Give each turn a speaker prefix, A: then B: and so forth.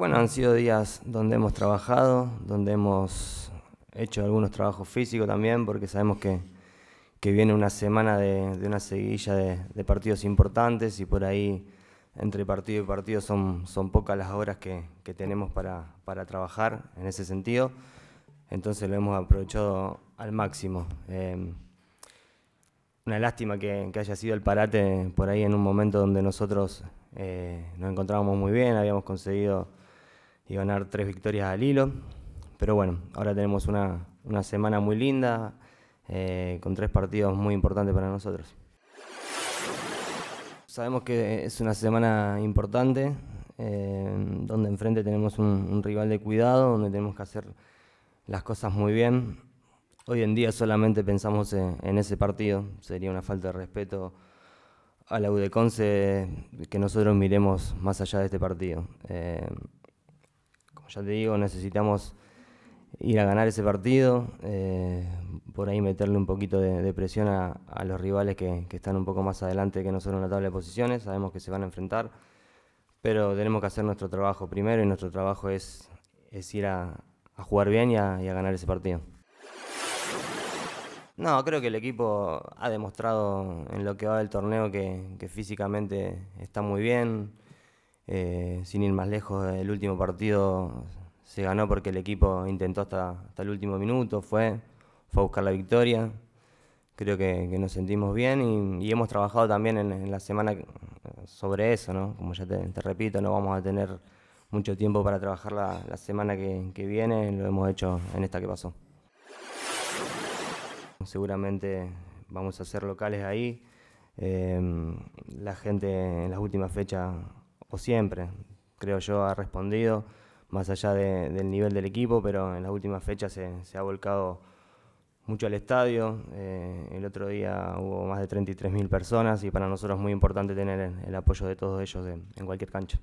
A: Bueno, han sido días donde hemos trabajado, donde hemos hecho algunos trabajos físicos también, porque sabemos que, viene una semana de, una seguilla de, partidos importantes y por ahí entre partido y partido son, son pocas las horas que, tenemos para, trabajar en ese sentido. Entonces lo hemos aprovechado al máximo. Em, una lástima que, haya sido el parate por ahí en un momento donde nosotros eh, nos encontrábamos muy bien, habíamos conseguido y ganar tres victorias al hilo. Pero bueno, ahora tenemos una, semana muy linda, eh, con tres partidos muy importantes para nosotros. Sabemos que es una semana importante, eh, donde enfrente tenemos un, rival de cuidado, donde tenemos que hacer las cosas muy bien. Hoy en día solamente pensamos en, ese partido, sería una falta de respeto a la UDECONCE que nosotros miremos más allá de este partido. Eh, ya te digo, necesitamos ir a ganar ese partido, eh, por ahí meterle un poquito de, presión a, los rivales que, están un poco más adelante que nosotros en la tabla de posiciones, sabemos que se van a enfrentar, pero tenemos que hacer nuestro trabajo primero y nuestro trabajo es, ir a, jugar bien y a, ganar ese partido. No, creo que el equipo ha demostrado en lo que va del torneo que físicamente está muy bien, eh, sin ir más lejos, el último partido se ganó porque el equipo intentó hasta, el último minuto, fue, fue a buscar la victoria. Creo que, nos sentimos bien y, hemos trabajado también en, la semana sobre eso, ¿no? Como ya te, repito, no vamos a tener mucho tiempo para trabajar la, semana que, viene, lo hemos hecho en esta que pasó. Seguramente vamos a ser locales ahí. Eh, la gente en las últimas fechas o siempre, creo yo, ha respondido, más allá del nivel del equipo, pero en las últimas fechas se, ha volcado mucho al estadio. Eh, el otro día hubo más de 33.000 personas y para nosotros es muy importante tener el, apoyo de todos ellos en cualquier cancha.